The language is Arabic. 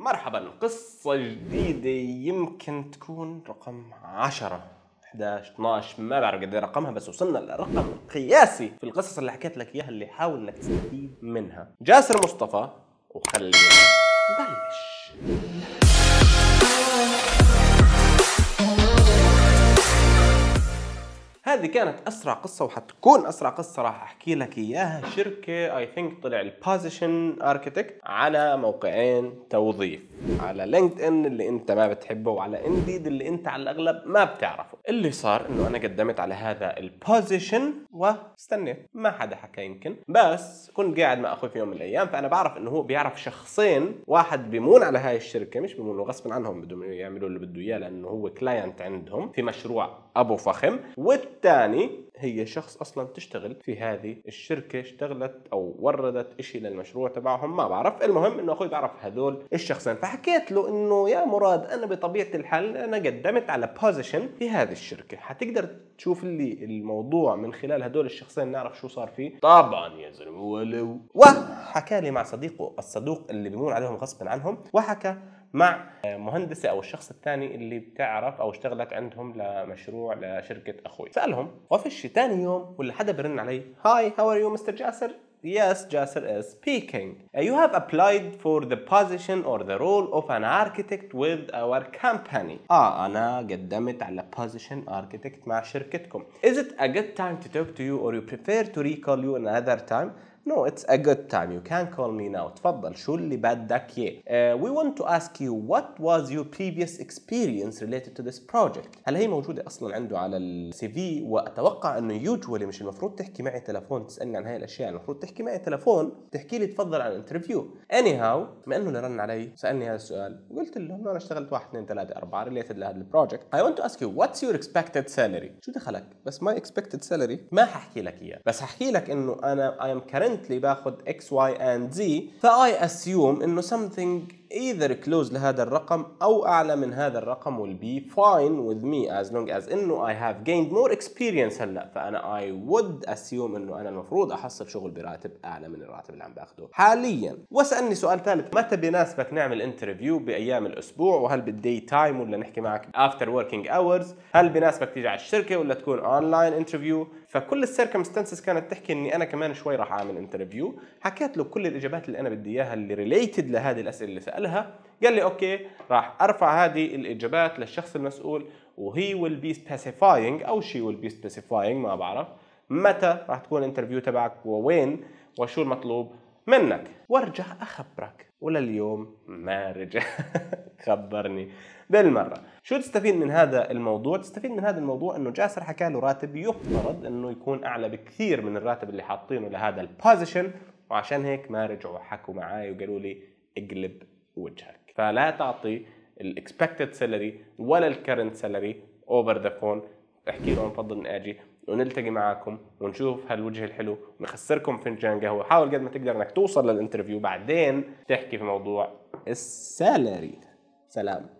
مرحبا قصة جديدة يمكن تكون رقم 10 11 12 ما بعرف قد إيه رقمها بس وصلنا لرقم قياسي في القصص اللي حكيت لك اياها اللي حاول انك تستفيد منها جاسر مصطفى وخلينا نبلش هذه كانت اسرع قصه وحتكون اسرع قصه راح احكي لك اياها شركه اي ثينك طلع البوزيشن اركتكت على موقعين توظيف على لينكد ان اللي انت ما بتحبه وعلى انديد اللي انت على الاغلب ما بتعرفه اللي صار انه انا قدمت على هذا البوزيشن واستنيت ما حدا حكى يمكن بس كنت قاعد مع اخوي في يوم من الايام فانا بعرف انه هو بيعرف شخصين واحد بيمون على هاي الشركه مش بيمونوا غصبا عنهم بدهم يعملوا اللي بده اياه لانه هو كلاينت عندهم في مشروع ابو فخم والت الثاني هي شخص اصلا تشتغل في هذه الشركه اشتغلت او وردت شيء للمشروع تبعهم ما بعرف المهم انه اخوي بعرف هذول الشخصين فحكيت له انه يا مراد انا بطبيعه الحال انا قدمت على بوزيشن في هذه الشركه حتقدر تشوف لي الموضوع من خلال هدول الشخصين نعرف شو صار فيه طبعا يا زلمه ولو وحكى لي مع صديقه الصدوق اللي بيمون عليهم غصبا عنهم وحكى مع مهندسه او الشخص الثاني اللي بتعرف او اشتغلت عندهم لمشروع لشركه اخوي سالهم وفش ثاني يوم ولا حدا بيرن علي هاي هاو ار يو مستر جاسر Yes, Jasser is speaking. You have applied for the position or the role of an architect with our company. آه أنا قدمت على position architect مع شركتكم. Is it a good time to talk to you or you prefer to recall you another time? No, it's a good time. You can call me now. تفضل شو اللي بدك اياه؟ uh, we want to ask you what was your previous experience related to this project؟ هل هي موجودة أصلا عنده على السي في وأتوقع إنه يوجوالي مش المفروض تحكي معي تلفون تسألني عن هاي الأشياء، المفروض تحكي معي تلفون تحكي لي تفضل عن الانترفيو. anyhow بما إنه اللي رن علي سألني هذا السؤال وقلت له إنه أنا اشتغلت 1 2 3 4 related لهذا البروجكت. I want to ask you what's your expected salary؟ شو دخلك؟ بس my expected salary ما ححكي لك إياه، بس ححكي لك إنه أنا I am currently currently باخذ x y and z فاي assume انه something ايذر كلوز لهذا الرقم او اعلى من هذا الرقم will be fine with me as long as انه I have gained more experience هلا فانا I would assume انه انا المفروض احصل شغل براتب اعلى من الراتب اللي عم باخده حاليا واسالني سؤال ثالث متى بناسبك نعمل انترفيو بايام الاسبوع وهل بالدي تايم ولا نحكي معك after working اورز هل بناسبك تيجي على الشركه ولا تكون اونلاين انترفيو فكل السيركمستانسز كانت تحكي اني انا كمان شوي راح اعمل انترفيو حكيت له كل الاجابات اللي انا بدي اياها اللي ريليتد لهذه الاسئله اللي لها قال لي اوكي راح ارفع هذه الاجابات للشخص المسؤول وهي ويل بي سبيسيفاينج او شي ويل بي سبيسيفاينج ما بعرف متى راح تكون الانترفيو تبعك ووين وشو المطلوب منك وارجع اخبرك ولليوم ما رجع خبرني بالمره شو تستفيد من هذا الموضوع تستفيد من هذا الموضوع انه جاسر حكى له راتب يفترض انه يكون اعلى بكثير من الراتب اللي حاطينه لهذا البوزيشن وعشان هيك ما رجعوا حكوا معي وقالوا لي اقلب وجهك فلا تعطي الاكسبكتد سالري ولا الكرنت سالري اوفر ذا فون احكي لهم فضل اني اجي ونلتقي معاكم ونشوف هالوجه الحلو ونخسركم فنجان قهوه حاول قد ما تقدر انك توصل للانترفيو بعدين تحكي في موضوع السالري سلام